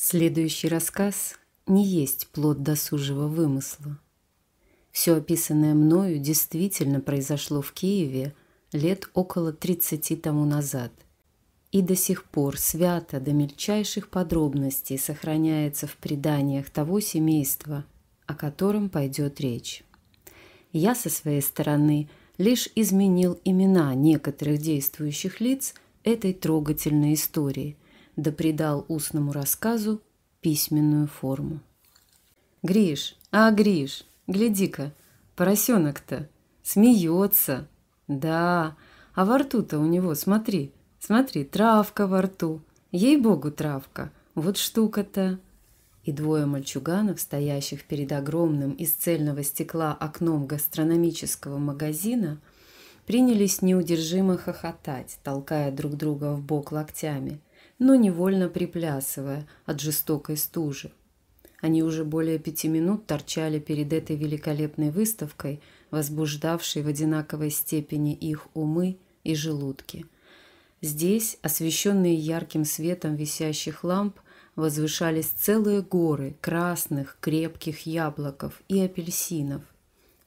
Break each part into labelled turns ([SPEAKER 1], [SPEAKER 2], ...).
[SPEAKER 1] Следующий рассказ не есть плод досужего вымысла. Все описанное мною действительно произошло в Киеве лет около 30 тому назад и до сих пор свято до мельчайших подробностей сохраняется в преданиях того семейства, о котором пойдет речь. Я со своей стороны лишь изменил имена некоторых действующих лиц этой трогательной истории – да придал устному рассказу письменную форму. «Гриш, а, Гриш, гляди-ка, поросенок-то смеется. Да, а во рту-то у него, смотри, смотри, травка во рту. Ей-богу, травка, вот штука-то». И двое мальчуганов, стоящих перед огромным из цельного стекла окном гастрономического магазина, принялись неудержимо хохотать, толкая друг друга в бок локтями – но невольно приплясывая от жестокой стужи. Они уже более пяти минут торчали перед этой великолепной выставкой, возбуждавшей в одинаковой степени их умы и желудки. Здесь, освещенные ярким светом висящих ламп, возвышались целые горы красных крепких яблоков и апельсинов.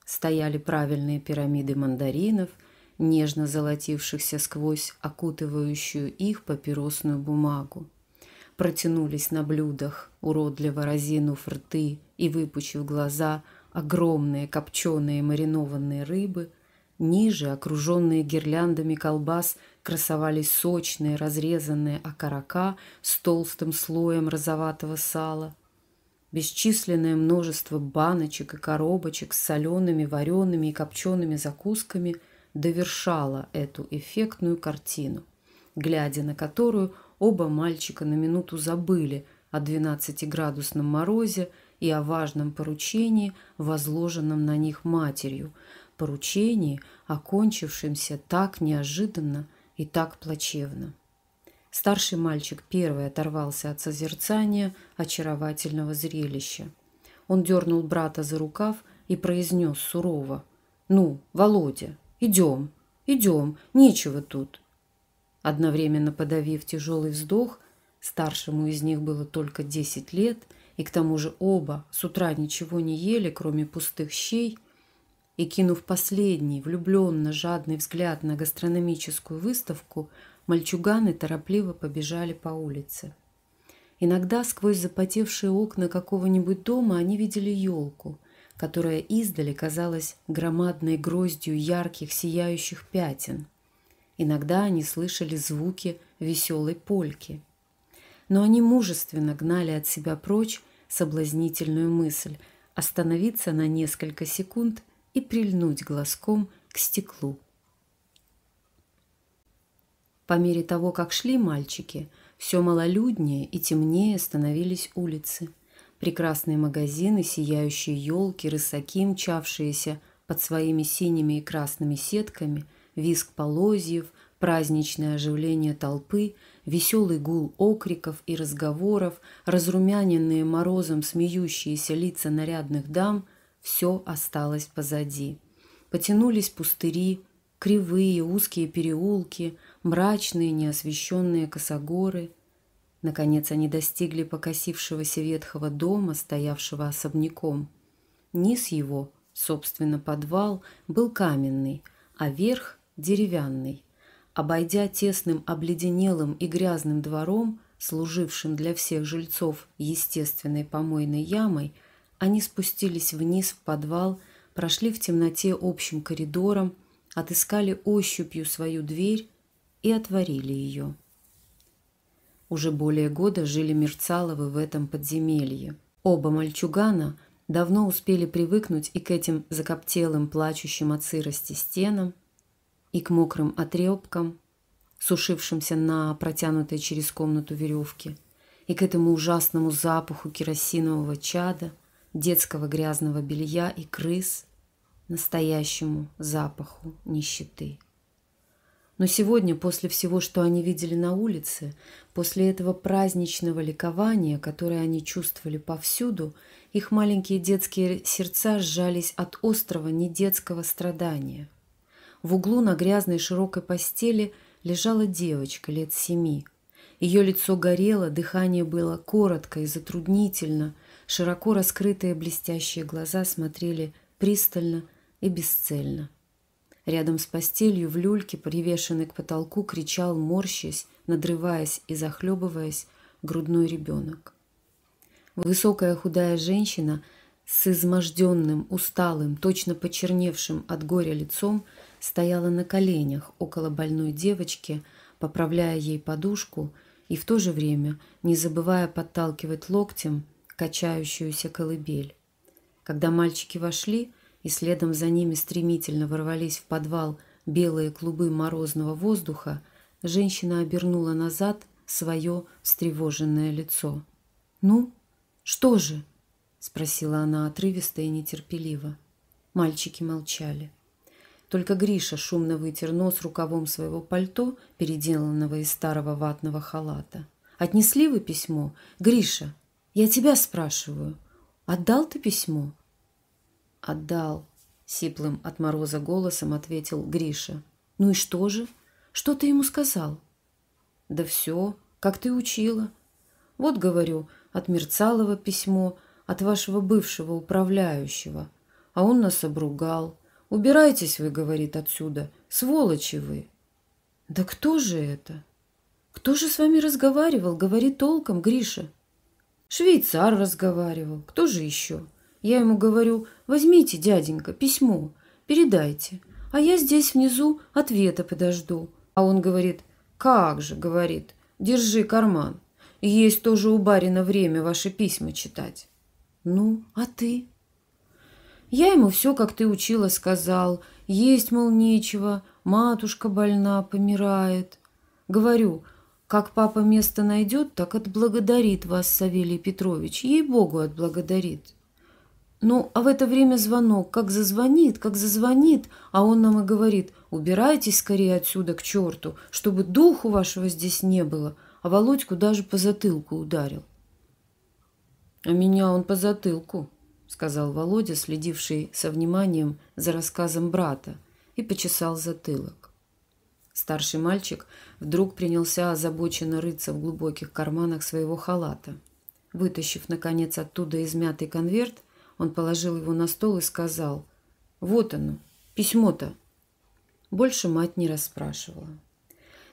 [SPEAKER 1] Стояли правильные пирамиды мандаринов – нежно золотившихся сквозь окутывающую их папиросную бумагу. Протянулись на блюдах, уродливо разинув рты и выпучив глаза, огромные копченые маринованные рыбы. Ниже, окруженные гирляндами колбас, красовались сочные разрезанные окорока с толстым слоем розоватого сала – бесчисленное множество баночек и коробочек с солеными, вареными и копчеными закусками довершала эту эффектную картину, глядя на которую оба мальчика на минуту забыли о 12-градусном морозе и о важном поручении, возложенном на них матерью, поручении, окончившемся так неожиданно и так плачевно. Старший мальчик первый оторвался от созерцания очаровательного зрелища. Он дернул брата за рукав и произнес сурово. «Ну, Володя, «Идем, идем, нечего тут». Одновременно подавив тяжелый вздох, старшему из них было только десять лет, и к тому же оба с утра ничего не ели, кроме пустых щей, и, кинув последний, влюбленно жадный взгляд на гастрономическую выставку, мальчуганы торопливо побежали по улице. Иногда сквозь запотевшие окна какого-нибудь дома они видели елку – которая издали казалась громадной гроздью ярких сияющих пятен. Иногда они слышали звуки веселой польки. Но они мужественно гнали от себя прочь соблазнительную мысль остановиться на несколько секунд и прильнуть глазком к стеклу. По мере того, как шли мальчики, все малолюднее и темнее становились улицы – прекрасные магазины, сияющие елки, рысаки, мчавшиеся под своими синими и красными сетками, виск полозьев, праздничное оживление толпы, веселый гул окриков и разговоров, разрумяненные морозом смеющиеся лица нарядных дам – все осталось позади. Потянулись пустыри, кривые узкие переулки, мрачные неосвещенные косогоры – Наконец они достигли покосившегося ветхого дома, стоявшего особняком. Низ его, собственно, подвал, был каменный, а верх – деревянный. Обойдя тесным, обледенелым и грязным двором, служившим для всех жильцов естественной помойной ямой, они спустились вниз в подвал, прошли в темноте общим коридором, отыскали ощупью свою дверь и отворили ее. Уже более года жили Мерцаловы в этом подземелье. Оба мальчугана давно успели привыкнуть и к этим закоптелым, плачущим от сырости стенам, и к мокрым отрепкам, сушившимся на протянутой через комнату веревке, и к этому ужасному запаху керосинового чада, детского грязного белья и крыс, настоящему запаху нищеты. Но сегодня, после всего, что они видели на улице, после этого праздничного ликования, которое они чувствовали повсюду, их маленькие детские сердца сжались от острого недетского страдания. В углу на грязной широкой постели лежала девочка лет семи. Ее лицо горело, дыхание было коротко и затруднительно, широко раскрытые блестящие глаза смотрели пристально и бесцельно – Рядом с постелью в люльке, привешенный к потолку, кричал, морщась, надрываясь и захлебываясь, грудной ребенок. Высокая худая женщина с изможденным, усталым, точно почерневшим от горя лицом стояла на коленях около больной девочки, поправляя ей подушку и в то же время не забывая подталкивать локтем качающуюся колыбель. Когда мальчики вошли – и следом за ними стремительно ворвались в подвал белые клубы морозного воздуха, женщина обернула назад свое встревоженное лицо. «Ну, что же?» – спросила она отрывисто и нетерпеливо. Мальчики молчали. Только Гриша шумно вытер нос рукавом своего пальто, переделанного из старого ватного халата. «Отнесли вы письмо? Гриша, я тебя спрашиваю. Отдал ты письмо?» «Отдал», — сиплым от мороза голосом ответил Гриша. «Ну и что же? Что ты ему сказал?» «Да все, как ты учила. Вот, говорю, от Мерцалова письмо, от вашего бывшего управляющего. А он нас обругал. Убирайтесь вы, — говорит отсюда, — сволочи вы». «Да кто же это?» «Кто же с вами разговаривал? Говори толком, Гриша». «Швейцар разговаривал. Кто же еще?» Я ему говорю, возьмите, дяденька, письмо, передайте, а я здесь внизу ответа подожду. А он говорит, как же, говорит, держи карман. Есть тоже у барина время ваши письма читать. Ну, а ты? Я ему все, как ты учила, сказал. Есть, мол, нечего, матушка больна, помирает. Говорю, как папа место найдет, так отблагодарит вас, Савелий Петрович, ей-богу отблагодарит. Ну, а в это время звонок, как зазвонит, как зазвонит, а он нам и говорит, убирайтесь скорее отсюда к черту, чтобы духу вашего здесь не было, а Володьку даже по затылку ударил. А меня он по затылку, сказал Володя, следивший со вниманием за рассказом брата, и почесал затылок. Старший мальчик вдруг принялся озабоченно рыться в глубоких карманах своего халата. Вытащив, наконец, оттуда измятый конверт – он положил его на стол и сказал, «Вот оно, письмо-то». Больше мать не расспрашивала.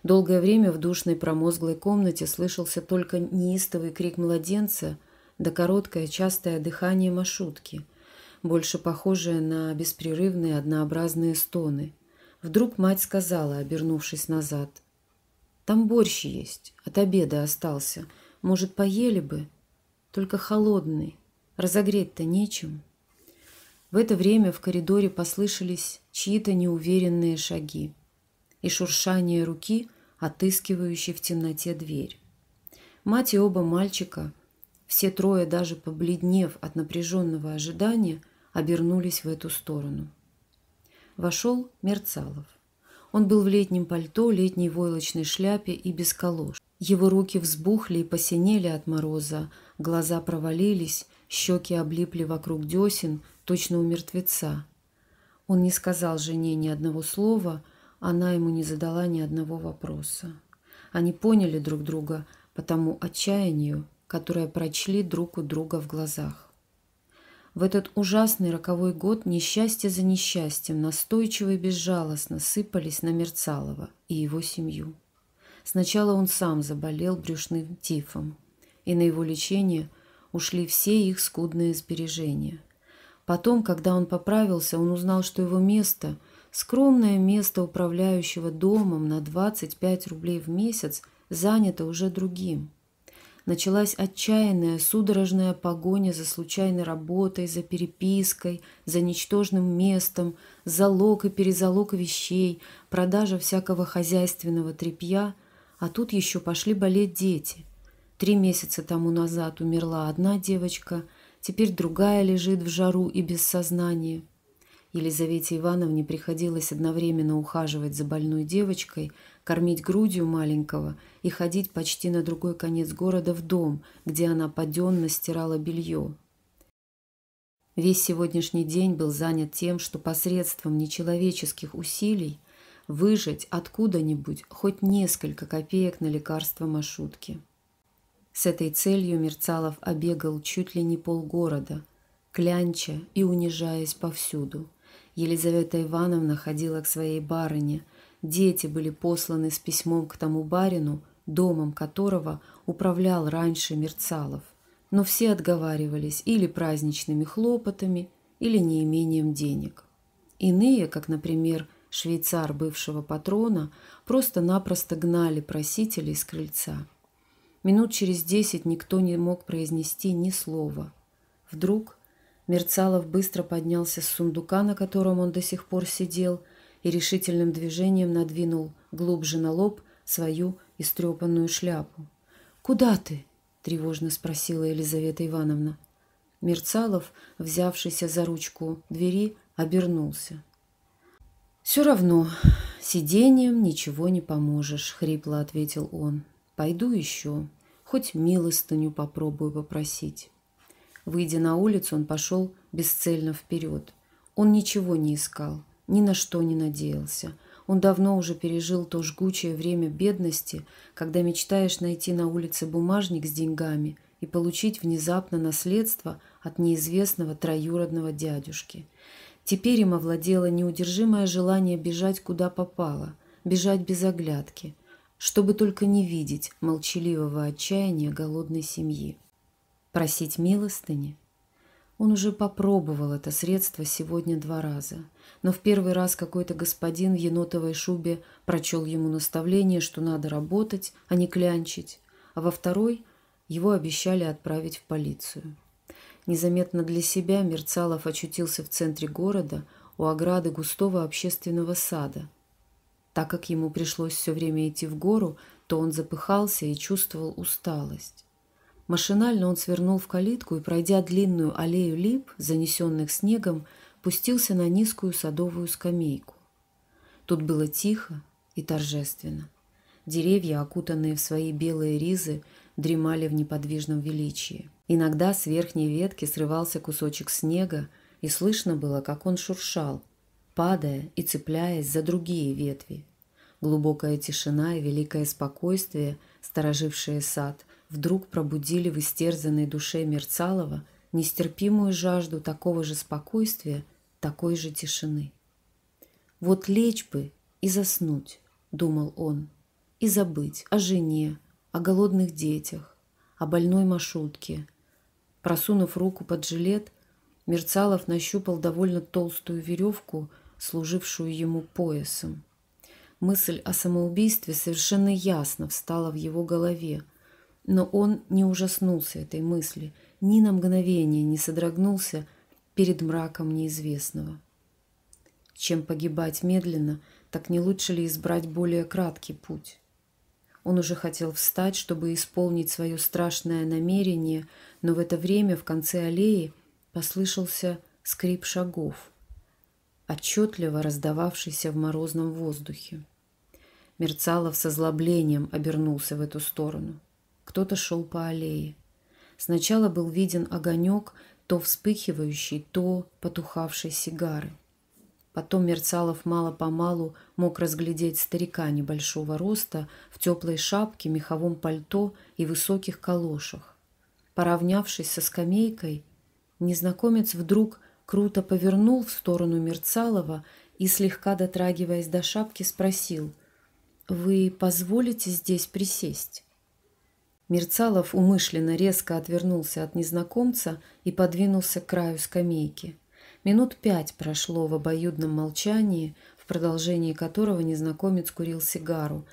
[SPEAKER 1] Долгое время в душной промозглой комнате слышался только неистовый крик младенца да короткое частое дыхание маршрутки, больше похожее на беспрерывные однообразные стоны. Вдруг мать сказала, обернувшись назад, «Там борщ есть, от обеда остался. Может, поели бы? Только холодный, Разогреть-то нечем. В это время в коридоре послышались чьи-то неуверенные шаги и шуршание руки, отыскивающей в темноте дверь. Мать и оба мальчика, все трое даже побледнев от напряженного ожидания, обернулись в эту сторону. Вошел Мерцалов. Он был в летнем пальто, летней войлочной шляпе и без колош. Его руки взбухли и посинели от мороза, глаза провалились, Щеки облипли вокруг десен, точно у мертвеца. Он не сказал жене ни одного слова, она ему не задала ни одного вопроса. Они поняли друг друга по тому отчаянию, которое прочли друг у друга в глазах. В этот ужасный роковой год несчастье за несчастьем настойчиво и безжалостно сыпались на Мерцалова и его семью. Сначала он сам заболел брюшным тифом, и на его лечение – ушли все их скудные сбережения. Потом, когда он поправился, он узнал, что его место, скромное место управляющего домом на 25 рублей в месяц, занято уже другим. Началась отчаянная, судорожная погоня за случайной работой, за перепиской, за ничтожным местом, залог и перезалог вещей, продажа всякого хозяйственного тряпья, а тут еще пошли болеть дети. Три месяца тому назад умерла одна девочка, теперь другая лежит в жару и без сознания. Елизавете Ивановне приходилось одновременно ухаживать за больной девочкой, кормить грудью маленького и ходить почти на другой конец города в дом, где она паденно стирала белье. Весь сегодняшний день был занят тем, что посредством нечеловеческих усилий выжать откуда-нибудь хоть несколько копеек на лекарство Машутки. С этой целью Мерцалов обегал чуть ли не полгорода, клянча и унижаясь повсюду. Елизавета Ивановна ходила к своей барыне. Дети были посланы с письмом к тому барину, домом которого управлял раньше Мерцалов. Но все отговаривались или праздничными хлопотами, или неимением денег. Иные, как, например, швейцар бывшего патрона, просто-напросто гнали просителей с крыльца – Минут через десять никто не мог произнести ни слова. Вдруг Мерцалов быстро поднялся с сундука, на котором он до сих пор сидел, и решительным движением надвинул глубже на лоб свою истрепанную шляпу. «Куда ты?» – тревожно спросила Елизавета Ивановна. Мерцалов, взявшийся за ручку двери, обернулся. «Все равно, сидением ничего не поможешь», — хрипло ответил он. Пойду еще, хоть милостыню попробую попросить. Выйдя на улицу, он пошел бесцельно вперед. Он ничего не искал, ни на что не надеялся. Он давно уже пережил то жгучее время бедности, когда мечтаешь найти на улице бумажник с деньгами и получить внезапно наследство от неизвестного троюродного дядюшки. Теперь им овладело неудержимое желание бежать куда попало, бежать без оглядки – чтобы только не видеть молчаливого отчаяния голодной семьи. Просить милостыни? Он уже попробовал это средство сегодня два раза, но в первый раз какой-то господин в енотовой шубе прочел ему наставление, что надо работать, а не клянчить, а во второй его обещали отправить в полицию. Незаметно для себя Мерцалов очутился в центре города у ограды густого общественного сада – так как ему пришлось все время идти в гору, то он запыхался и чувствовал усталость. Машинально он свернул в калитку и, пройдя длинную аллею лип, занесенных снегом, пустился на низкую садовую скамейку. Тут было тихо и торжественно. Деревья, окутанные в свои белые ризы, дремали в неподвижном величии. Иногда с верхней ветки срывался кусочек снега, и слышно было, как он шуршал, падая и цепляясь за другие ветви. Глубокая тишина и великое спокойствие, сторожившие сад, вдруг пробудили в истерзанной душе Мерцалова нестерпимую жажду такого же спокойствия, такой же тишины. «Вот лечь бы и заснуть», — думал он, — «и забыть о жене, о голодных детях, о больной маршрутке». Просунув руку под жилет, Мерцалов нащупал довольно толстую веревку — служившую ему поясом. Мысль о самоубийстве совершенно ясно встала в его голове, но он не ужаснулся этой мысли, ни на мгновение не содрогнулся перед мраком неизвестного. Чем погибать медленно, так не лучше ли избрать более краткий путь? Он уже хотел встать, чтобы исполнить свое страшное намерение, но в это время в конце аллеи послышался скрип шагов – отчетливо раздававшийся в морозном воздухе. Мерцалов с озлоблением обернулся в эту сторону. Кто-то шел по аллее. Сначала был виден огонек, то вспыхивающий, то потухавший сигары. Потом Мерцалов мало-помалу мог разглядеть старика небольшого роста в теплой шапке, меховом пальто и высоких калошах. Поравнявшись со скамейкой, незнакомец вдруг круто повернул в сторону Мерцалова и, слегка дотрагиваясь до шапки, спросил «Вы позволите здесь присесть?» Мерцалов умышленно резко отвернулся от незнакомца и подвинулся к краю скамейки. Минут пять прошло в обоюдном молчании, в продолжении которого незнакомец курил сигару,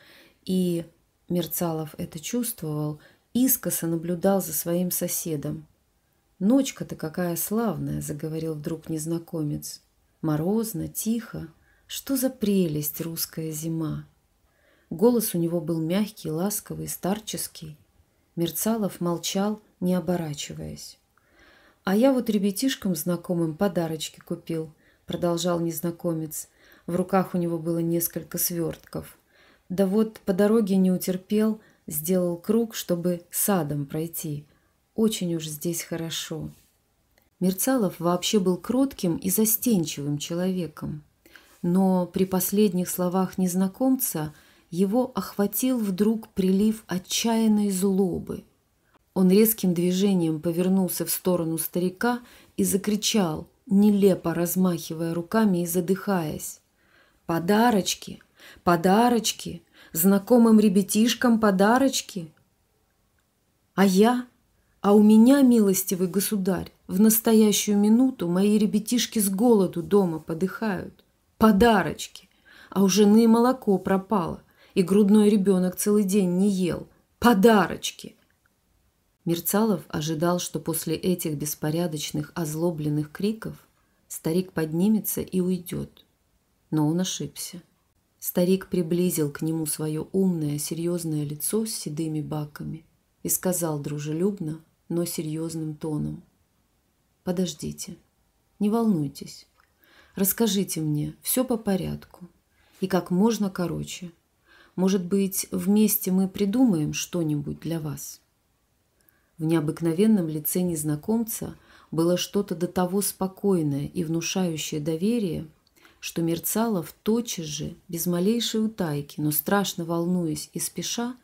[SPEAKER 1] и, Мерцалов это чувствовал, искоса наблюдал за своим соседом. «Ночка-то какая славная!» – заговорил вдруг незнакомец. «Морозно, тихо. Что за прелесть русская зима!» Голос у него был мягкий, ласковый, старческий. Мерцалов молчал, не оборачиваясь. «А я вот ребятишкам знакомым подарочки купил», – продолжал незнакомец. В руках у него было несколько свертков. «Да вот по дороге не утерпел, сделал круг, чтобы садом пройти. Очень уж здесь хорошо. Мерцалов вообще был кротким и застенчивым человеком. Но при последних словах незнакомца его охватил вдруг прилив отчаянной злобы. Он резким движением повернулся в сторону старика и закричал, нелепо размахивая руками и задыхаясь. «Подарочки! Подарочки! Знакомым ребятишкам подарочки!» А я, а у меня, милостивый государь, в настоящую минуту мои ребятишки с голоду дома подыхают. Подарочки. А у жены молоко пропало, и грудной ребенок целый день не ел. Подарочки. Мерцалов ожидал, что после этих беспорядочных, озлобленных криков старик поднимется и уйдет. Но он ошибся. Старик приблизил к нему свое умное, серьезное лицо с седыми баками и сказал дружелюбно, но серьезным тоном. «Подождите, не волнуйтесь. Расскажите мне все по порядку и как можно короче. Может быть, вместе мы придумаем что-нибудь для вас». В необыкновенном лице незнакомца было что-то до того спокойное и внушающее доверие, что Мерцалов тотчас же, без малейшей утайки, но страшно волнуясь и спеша,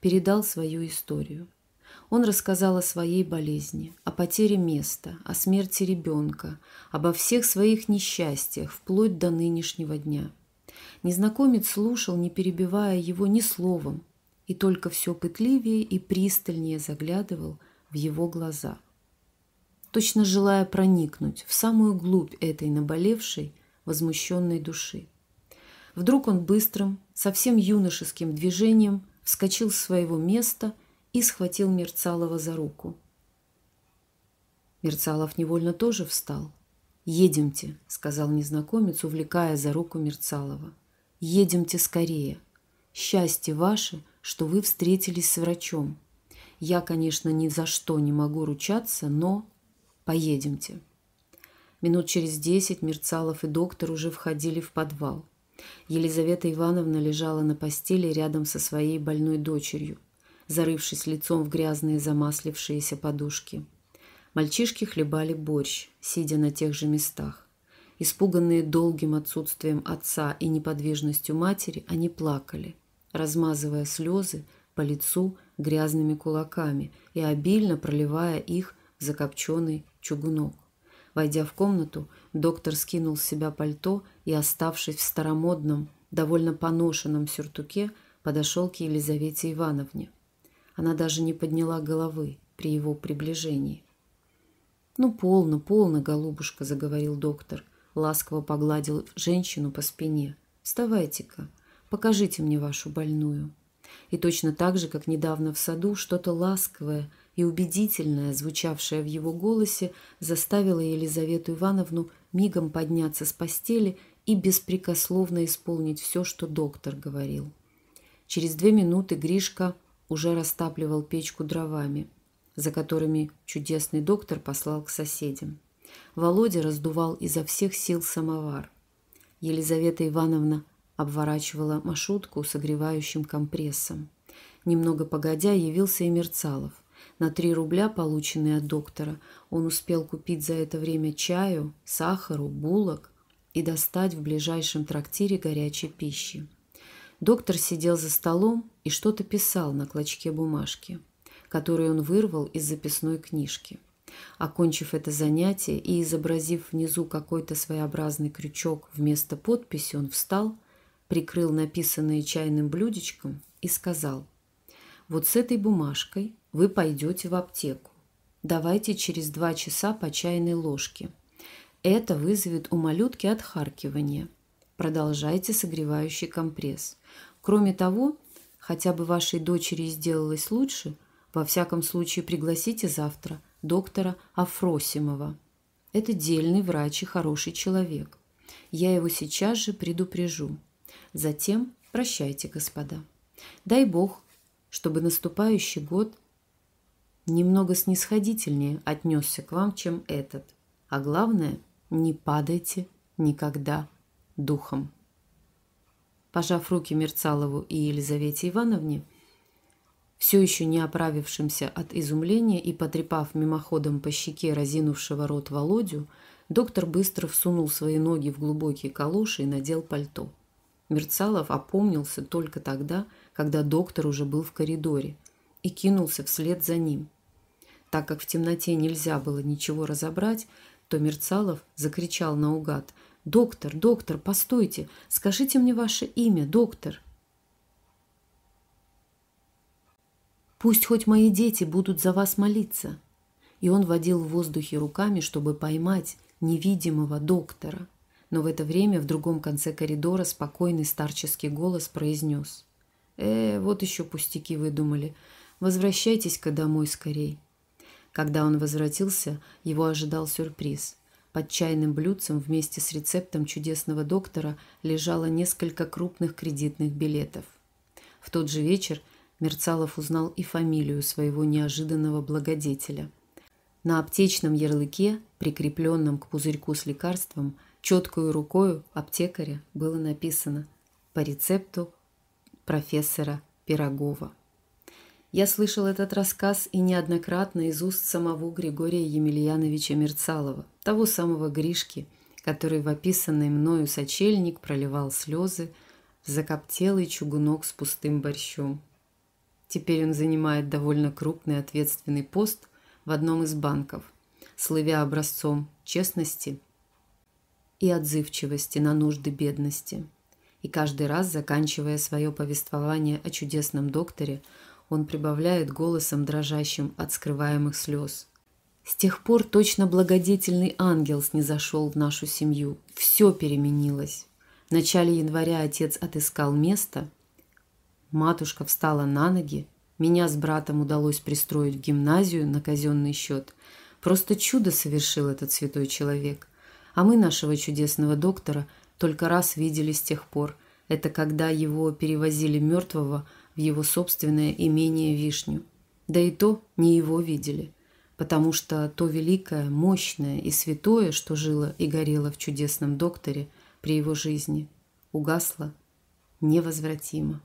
[SPEAKER 1] передал свою историю – он рассказал о своей болезни, о потере места, о смерти ребенка, обо всех своих несчастьях, вплоть до нынешнего дня. Незнакомец слушал, не перебивая его ни словом, и только все пытливее и пристальнее заглядывал в его глаза, точно желая проникнуть в самую глубь этой наболевшей, возмущенной души. Вдруг он быстрым, совсем юношеским движением вскочил с своего места – и схватил Мерцалова за руку. Мерцалов невольно тоже встал. «Едемте», — сказал незнакомец, увлекая за руку Мерцалова. «Едемте скорее. Счастье ваше, что вы встретились с врачом. Я, конечно, ни за что не могу ручаться, но поедемте». Минут через десять Мерцалов и доктор уже входили в подвал. Елизавета Ивановна лежала на постели рядом со своей больной дочерью зарывшись лицом в грязные замаслившиеся подушки. Мальчишки хлебали борщ, сидя на тех же местах. Испуганные долгим отсутствием отца и неподвижностью матери, они плакали, размазывая слезы по лицу грязными кулаками и обильно проливая их в закопченный чугунок. Войдя в комнату, доктор скинул с себя пальто и, оставшись в старомодном, довольно поношенном сюртуке, подошел к Елизавете Ивановне. Она даже не подняла головы при его приближении. «Ну, полно, полно, голубушка», — заговорил доктор. Ласково погладил женщину по спине. «Вставайте-ка, покажите мне вашу больную». И точно так же, как недавно в саду, что-то ласковое и убедительное, звучавшее в его голосе, заставило Елизавету Ивановну мигом подняться с постели и беспрекословно исполнить все, что доктор говорил. Через две минуты Гришка уже растапливал печку дровами, за которыми чудесный доктор послал к соседям. Володя раздувал изо всех сил самовар. Елизавета Ивановна обворачивала маршрутку согревающим компрессом. Немного погодя явился и Мерцалов. На три рубля, полученные от доктора, он успел купить за это время чаю, сахару, булок и достать в ближайшем трактире горячей пищи. Доктор сидел за столом и что-то писал на клочке бумажки, которую он вырвал из записной книжки. Окончив это занятие и изобразив внизу какой-то своеобразный крючок вместо подписи, он встал, прикрыл написанное чайным блюдечком и сказал, «Вот с этой бумажкой вы пойдете в аптеку. Давайте через два часа по чайной ложке. Это вызовет у малютки отхаркивание. Продолжайте согревающий компресс. Кроме того, хотя бы вашей дочери сделалось лучше, во всяком случае пригласите завтра доктора Афросимова. Это дельный врач и хороший человек. Я его сейчас же предупрежу. Затем прощайте, господа. Дай Бог, чтобы наступающий год немного снисходительнее отнесся к вам, чем этот. А главное, не падайте никогда духом пожав руки Мерцалову и Елизавете Ивановне, все еще не оправившимся от изумления и потрепав мимоходом по щеке разинувшего рот Володю, доктор быстро всунул свои ноги в глубокие калоши и надел пальто. Мерцалов опомнился только тогда, когда доктор уже был в коридоре, и кинулся вслед за ним. Так как в темноте нельзя было ничего разобрать, то Мерцалов закричал наугад – «Доктор, доктор, постойте, скажите мне ваше имя, доктор». «Пусть хоть мои дети будут за вас молиться». И он водил в воздухе руками, чтобы поймать невидимого доктора. Но в это время в другом конце коридора спокойный старческий голос произнес. «Э, вот еще пустяки выдумали. Возвращайтесь-ка домой скорей». Когда он возвратился, его ожидал сюрприз – под чайным блюдцем вместе с рецептом чудесного доктора лежало несколько крупных кредитных билетов. В тот же вечер Мерцалов узнал и фамилию своего неожиданного благодетеля. На аптечном ярлыке, прикрепленном к пузырьку с лекарством, четкую рукою аптекаря было написано «По рецепту профессора Пирогова». Я слышал этот рассказ и неоднократно из уст самого Григория Емельяновича Мерцалова – того самого Гришки, который в описанный мною сочельник проливал слезы в закоптелый чугунок с пустым борщом. Теперь он занимает довольно крупный ответственный пост в одном из банков, слывя образцом честности и отзывчивости на нужды бедности. И каждый раз, заканчивая свое повествование о чудесном докторе, он прибавляет голосом, дрожащим от скрываемых слез – с тех пор точно благодетельный ангел снизошел в нашу семью. Все переменилось. В начале января отец отыскал место. Матушка встала на ноги. Меня с братом удалось пристроить в гимназию на казенный счет. Просто чудо совершил этот святой человек. А мы нашего чудесного доктора только раз видели с тех пор. Это когда его перевозили мертвого в его собственное имение Вишню. Да и то не его видели потому что то великое, мощное и святое, что жило и горело в чудесном докторе при его жизни, угасло невозвратимо.